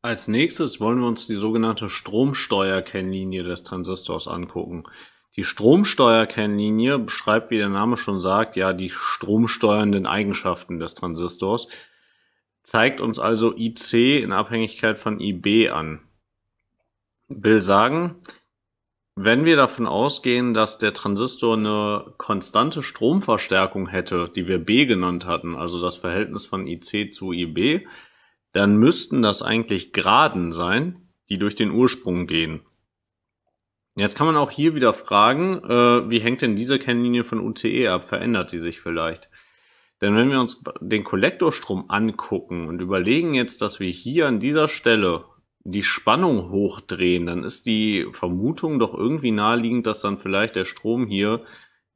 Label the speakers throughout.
Speaker 1: Als nächstes wollen wir uns die sogenannte Stromsteuerkennlinie des Transistors angucken. Die Stromsteuerkennlinie beschreibt, wie der Name schon sagt, ja die stromsteuernden Eigenschaften des Transistors, zeigt uns also IC in Abhängigkeit von IB an. Will sagen, wenn wir davon ausgehen, dass der Transistor eine konstante Stromverstärkung hätte, die wir B genannt hatten, also das Verhältnis von IC zu IB, dann müssten das eigentlich Geraden sein, die durch den Ursprung gehen. Jetzt kann man auch hier wieder fragen, äh, wie hängt denn diese Kennlinie von UCE ab? Verändert sie sich vielleicht? Denn wenn wir uns den Kollektorstrom angucken und überlegen jetzt, dass wir hier an dieser Stelle die Spannung hochdrehen, dann ist die Vermutung doch irgendwie naheliegend, dass dann vielleicht der Strom hier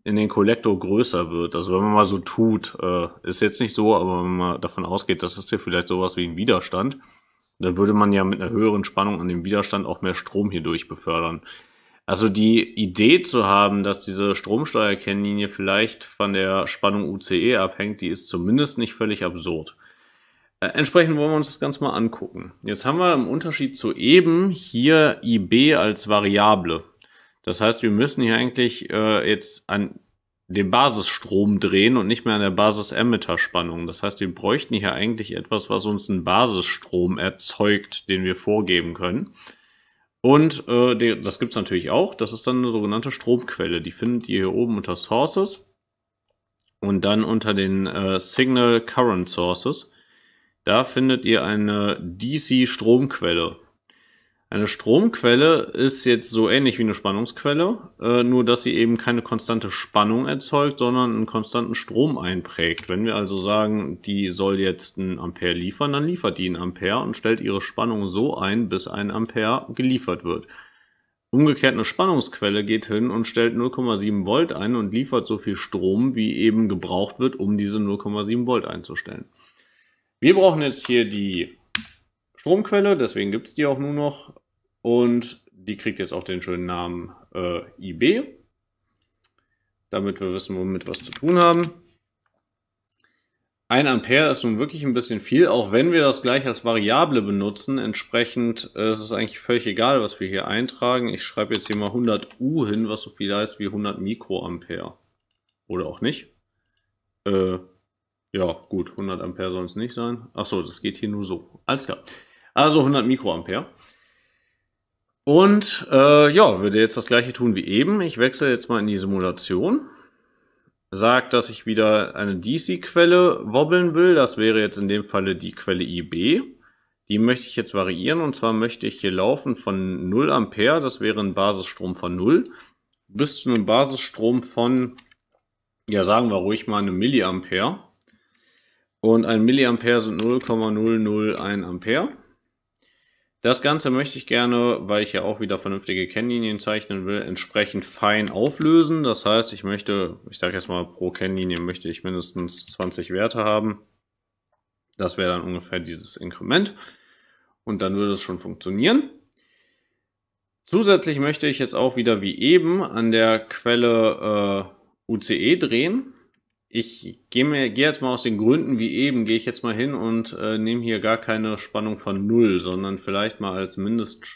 Speaker 1: in den Kollektor größer wird. Also wenn man mal so tut, äh, ist jetzt nicht so, aber wenn man davon ausgeht, dass es hier vielleicht sowas wie ein Widerstand, dann würde man ja mit einer höheren Spannung an dem Widerstand auch mehr Strom hier durch befördern. Also die Idee zu haben, dass diese Stromsteuerkennlinie vielleicht von der Spannung UCE abhängt, die ist zumindest nicht völlig absurd. Äh, entsprechend wollen wir uns das Ganze mal angucken. Jetzt haben wir im Unterschied zu eben hier IB als Variable. Das heißt, wir müssen hier eigentlich äh, jetzt an den Basisstrom drehen und nicht mehr an der Basis-Emitter-Spannung. Das heißt, wir bräuchten hier eigentlich etwas, was uns einen Basisstrom erzeugt, den wir vorgeben können. Und äh, die, das gibt's natürlich auch. Das ist dann eine sogenannte Stromquelle. Die findet ihr hier oben unter Sources und dann unter den äh, Signal Current Sources. Da findet ihr eine DC-Stromquelle. Eine Stromquelle ist jetzt so ähnlich wie eine Spannungsquelle, äh, nur dass sie eben keine konstante Spannung erzeugt, sondern einen konstanten Strom einprägt. Wenn wir also sagen, die soll jetzt einen Ampere liefern, dann liefert die einen Ampere und stellt ihre Spannung so ein, bis ein Ampere geliefert wird. Umgekehrt eine Spannungsquelle geht hin und stellt 0,7 Volt ein und liefert so viel Strom, wie eben gebraucht wird, um diese 0,7 Volt einzustellen. Wir brauchen jetzt hier die Stromquelle, deswegen gibt es die auch nur noch. Und die kriegt jetzt auch den schönen Namen äh, IB, damit wir wissen, womit wir es zu tun haben. 1 Ampere ist nun wirklich ein bisschen viel, auch wenn wir das gleich als Variable benutzen. Entsprechend äh, ist es eigentlich völlig egal, was wir hier eintragen. Ich schreibe jetzt hier mal 100 U hin, was so viel heißt wie 100 Mikroampere. Oder auch nicht. Äh, ja, gut, 100 Ampere soll es nicht sein. Achso, das geht hier nur so. Alles klar. Also 100 Mikroampere. Und äh, ja, würde jetzt das gleiche tun wie eben. Ich wechsle jetzt mal in die Simulation. Sagt, dass ich wieder eine DC-Quelle wobbeln will. Das wäre jetzt in dem Falle die Quelle IB. Die möchte ich jetzt variieren und zwar möchte ich hier laufen von 0 Ampere, das wäre ein Basisstrom von 0, bis zu einem Basisstrom von, ja sagen wir ruhig mal eine Milliampere. Und ein Milliampere sind 0,001 Ampere. Das Ganze möchte ich gerne, weil ich ja auch wieder vernünftige Kennlinien zeichnen will, entsprechend fein auflösen. Das heißt, ich möchte, ich sage jetzt mal, pro Kennlinie möchte ich mindestens 20 Werte haben. Das wäre dann ungefähr dieses Inkrement. Und dann würde es schon funktionieren. Zusätzlich möchte ich jetzt auch wieder wie eben an der Quelle äh, UCE drehen ich gehe mir jetzt mal aus den Gründen wie eben gehe ich jetzt mal hin und äh, nehme hier gar keine Spannung von null, sondern vielleicht mal als Mindest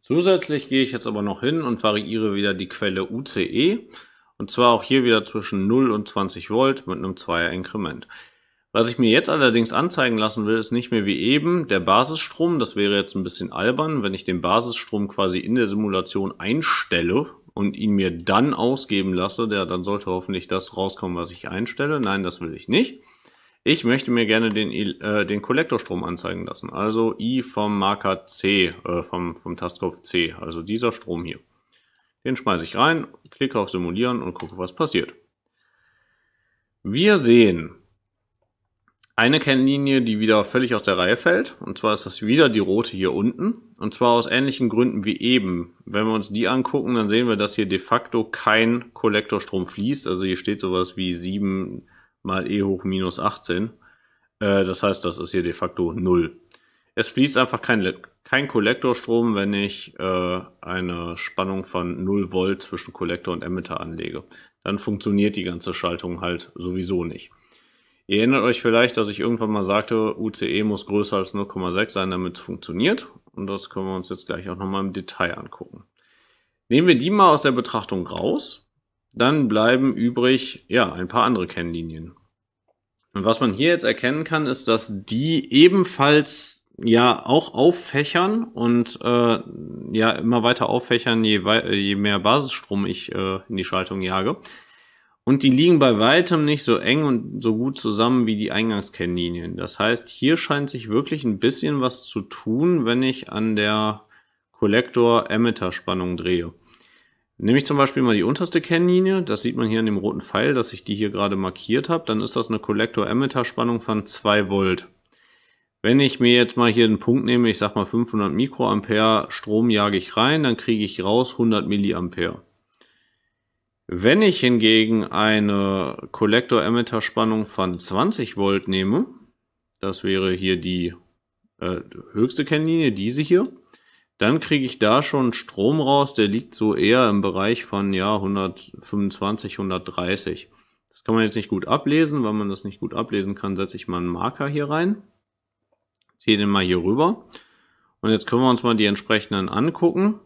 Speaker 1: Zusätzlich gehe ich jetzt aber noch hin und variiere wieder die Quelle UCE und zwar auch hier wieder zwischen 0 und 20 Volt mit einem 2er Inkrement. Was ich mir jetzt allerdings anzeigen lassen will, ist nicht mehr wie eben der Basisstrom. Das wäre jetzt ein bisschen albern, wenn ich den Basisstrom quasi in der Simulation einstelle und ihn mir dann ausgeben lasse, der, dann sollte hoffentlich das rauskommen, was ich einstelle. Nein, das will ich nicht. Ich möchte mir gerne den, äh, den Kollektorstrom anzeigen lassen, also I vom Marker C, äh, vom, vom Tastkopf C, also dieser Strom hier. Den schmeiße ich rein, klicke auf Simulieren und gucke, was passiert. Wir sehen, eine Kennlinie, die wieder völlig aus der Reihe fällt. Und zwar ist das wieder die rote hier unten. Und zwar aus ähnlichen Gründen wie eben. Wenn wir uns die angucken, dann sehen wir, dass hier de facto kein Kollektorstrom fließt. Also hier steht sowas wie 7 mal E hoch minus 18. Äh, das heißt, das ist hier de facto 0. Es fließt einfach kein, kein Kollektorstrom, wenn ich äh, eine Spannung von 0 Volt zwischen Kollektor und Emitter anlege. Dann funktioniert die ganze Schaltung halt sowieso nicht. Ihr erinnert euch vielleicht, dass ich irgendwann mal sagte, UCE muss größer als 0,6 sein, damit es funktioniert. Und das können wir uns jetzt gleich auch nochmal im Detail angucken. Nehmen wir die mal aus der Betrachtung raus, dann bleiben übrig ja ein paar andere Kennlinien. Und was man hier jetzt erkennen kann, ist, dass die ebenfalls ja auch auffächern und äh, ja immer weiter auffächern, je, wei je mehr Basisstrom ich äh, in die Schaltung jage. Und die liegen bei weitem nicht so eng und so gut zusammen wie die Eingangskennlinien. Das heißt, hier scheint sich wirklich ein bisschen was zu tun, wenn ich an der Kollektor-Emitter-Spannung drehe. Nehme ich zum Beispiel mal die unterste Kennlinie, das sieht man hier an dem roten Pfeil, dass ich die hier gerade markiert habe, dann ist das eine Kollektor-Emitter-Spannung von 2 Volt. Wenn ich mir jetzt mal hier einen Punkt nehme, ich sag mal 500 Mikroampere Strom jage ich rein, dann kriege ich raus 100 Milliampere. Wenn ich hingegen eine Kollektor-Emitter-Spannung von 20 Volt nehme, das wäre hier die äh, höchste Kennlinie, diese hier, dann kriege ich da schon Strom raus, der liegt so eher im Bereich von ja 125, 130. Das kann man jetzt nicht gut ablesen, weil man das nicht gut ablesen kann, setze ich mal einen Marker hier rein, ziehe den mal hier rüber und jetzt können wir uns mal die entsprechenden angucken.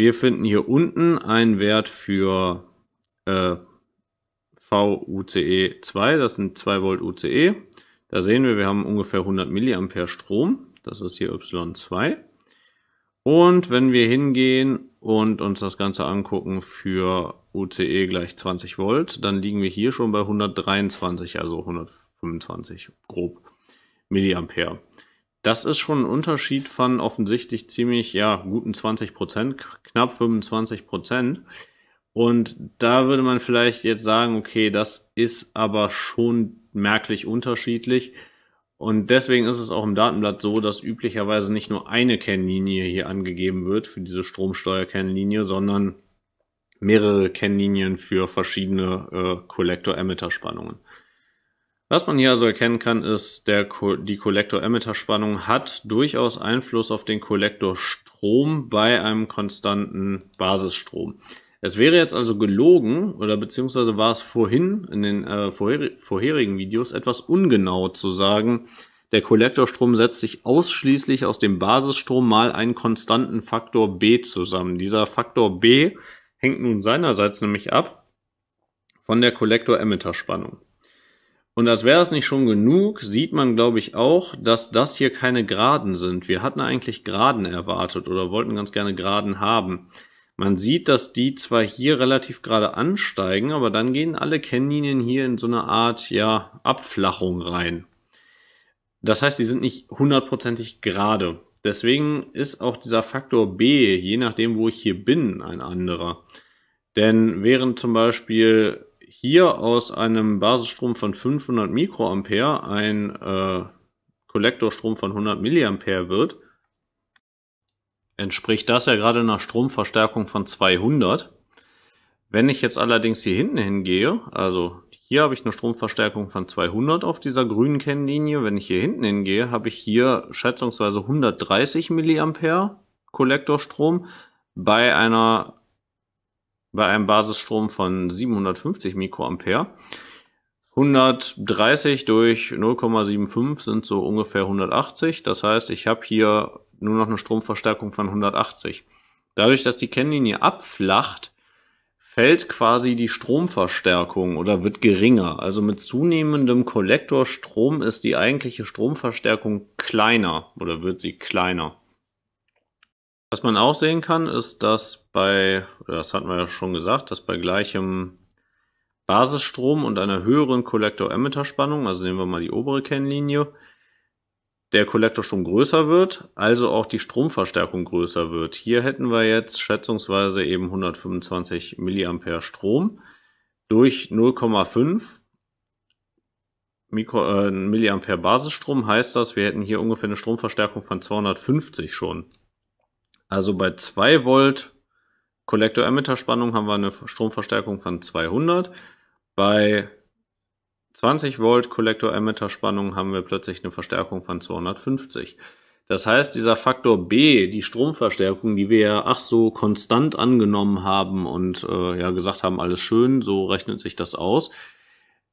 Speaker 1: Wir finden hier unten einen Wert für äh, VUCE2, das sind 2 Volt UCE. Da sehen wir, wir haben ungefähr 100 mA Strom, das ist hier Y2. Und wenn wir hingehen und uns das Ganze angucken für UCE gleich 20 Volt, dann liegen wir hier schon bei 123, also 125 grob Milliampere. Das ist schon ein Unterschied von offensichtlich ziemlich, ja, guten 20 Prozent, knapp 25 Prozent. Und da würde man vielleicht jetzt sagen, okay, das ist aber schon merklich unterschiedlich. Und deswegen ist es auch im Datenblatt so, dass üblicherweise nicht nur eine Kennlinie hier angegeben wird für diese Stromsteuerkennlinie, sondern mehrere Kennlinien für verschiedene äh, Collector-Emitter-Spannungen. Was man hier also erkennen kann, ist, der, die Kollektor-Emitter-Spannung hat durchaus Einfluss auf den Kollektorstrom bei einem konstanten Basisstrom. Es wäre jetzt also gelogen, oder beziehungsweise war es vorhin in den äh, vorher, vorherigen Videos etwas ungenau zu sagen, der Kollektorstrom setzt sich ausschließlich aus dem Basisstrom mal einen konstanten Faktor B zusammen. Dieser Faktor B hängt nun seinerseits nämlich ab von der Kollektor-Emitter-Spannung. Und als wäre es nicht schon genug, sieht man, glaube ich, auch, dass das hier keine Geraden sind. Wir hatten eigentlich Geraden erwartet oder wollten ganz gerne Geraden haben. Man sieht, dass die zwar hier relativ gerade ansteigen, aber dann gehen alle Kennlinien hier in so eine Art, ja, Abflachung rein. Das heißt, die sind nicht hundertprozentig gerade. Deswegen ist auch dieser Faktor B, je nachdem, wo ich hier bin, ein anderer. Denn während zum Beispiel hier aus einem Basisstrom von 500 Mikroampere ein äh, Kollektorstrom von 100 Milliampere wird, entspricht das ja gerade einer Stromverstärkung von 200. Wenn ich jetzt allerdings hier hinten hingehe, also hier habe ich eine Stromverstärkung von 200 auf dieser grünen Kennlinie. Wenn ich hier hinten hingehe, habe ich hier schätzungsweise 130 Milliampere Kollektorstrom bei einer bei einem Basisstrom von 750 Mikroampere. 130 durch 0,75 sind so ungefähr 180. Das heißt, ich habe hier nur noch eine Stromverstärkung von 180. Dadurch, dass die Kennlinie abflacht, fällt quasi die Stromverstärkung oder wird geringer. Also mit zunehmendem Kollektorstrom ist die eigentliche Stromverstärkung kleiner oder wird sie kleiner. Was man auch sehen kann, ist, dass bei, das hatten wir ja schon gesagt, dass bei gleichem Basisstrom und einer höheren Kollektor-Emitter-Spannung, also nehmen wir mal die obere Kennlinie, der Kollektorstrom größer wird, also auch die Stromverstärkung größer wird. Hier hätten wir jetzt schätzungsweise eben 125 mA Strom durch 0,5 Mikro, äh, Milliampere Basisstrom heißt das, wir hätten hier ungefähr eine Stromverstärkung von 250 schon. Also bei 2 Volt Kollektor-Emitter-Spannung haben wir eine Stromverstärkung von 200. Bei 20 Volt Kollektor-Emitter-Spannung haben wir plötzlich eine Verstärkung von 250. Das heißt, dieser Faktor B, die Stromverstärkung, die wir ja ach so konstant angenommen haben und äh, ja gesagt haben, alles schön, so rechnet sich das aus,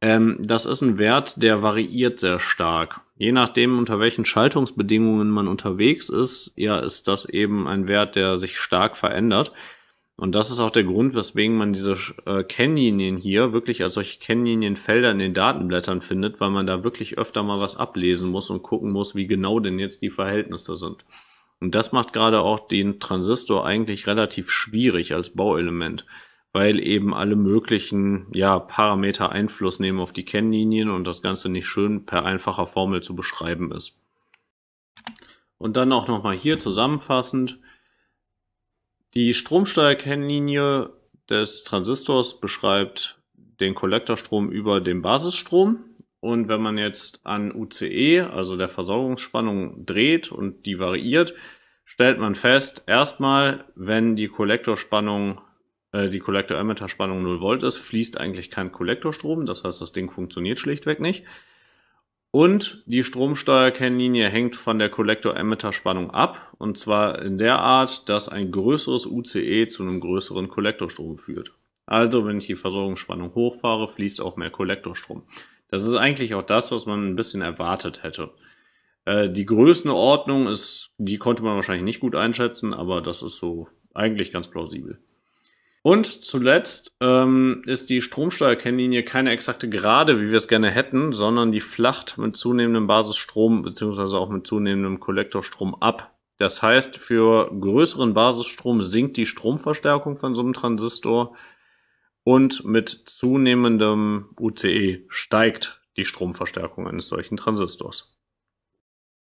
Speaker 1: ähm, das ist ein Wert, der variiert sehr stark. Je nachdem, unter welchen Schaltungsbedingungen man unterwegs ist, ja, ist das eben ein Wert, der sich stark verändert. Und das ist auch der Grund, weswegen man diese äh, Kennlinien hier wirklich als solche Kennlinienfelder in den Datenblättern findet, weil man da wirklich öfter mal was ablesen muss und gucken muss, wie genau denn jetzt die Verhältnisse sind. Und das macht gerade auch den Transistor eigentlich relativ schwierig als Bauelement weil eben alle möglichen ja, Parameter Einfluss nehmen auf die Kennlinien und das Ganze nicht schön per einfacher Formel zu beschreiben ist. Und dann auch nochmal hier zusammenfassend. Die Stromsteuerkennlinie des Transistors beschreibt den Kollektorstrom über den Basisstrom. Und wenn man jetzt an UCE, also der Versorgungsspannung, dreht und die variiert, stellt man fest, erstmal, wenn die Kollektorspannung äh, die Collector Emitter Spannung 0 Volt ist, fließt eigentlich kein Kollektorstrom. Das heißt, das Ding funktioniert schlichtweg nicht. Und die Stromsteuerkennlinie hängt von der Kollektor-Emitter-Spannung ab. Und zwar in der Art, dass ein größeres UCE zu einem größeren Kollektorstrom führt. Also, wenn ich die Versorgungsspannung hochfahre, fließt auch mehr Kollektorstrom. Das ist eigentlich auch das, was man ein bisschen erwartet hätte. Äh, die Größenordnung ist, die konnte man wahrscheinlich nicht gut einschätzen, aber das ist so eigentlich ganz plausibel. Und zuletzt ähm, ist die Stromsteuerkennlinie keine exakte Gerade, wie wir es gerne hätten, sondern die flacht mit zunehmendem Basisstrom bzw. auch mit zunehmendem Kollektorstrom ab. Das heißt, für größeren Basisstrom sinkt die Stromverstärkung von so einem Transistor und mit zunehmendem UCE steigt die Stromverstärkung eines solchen Transistors.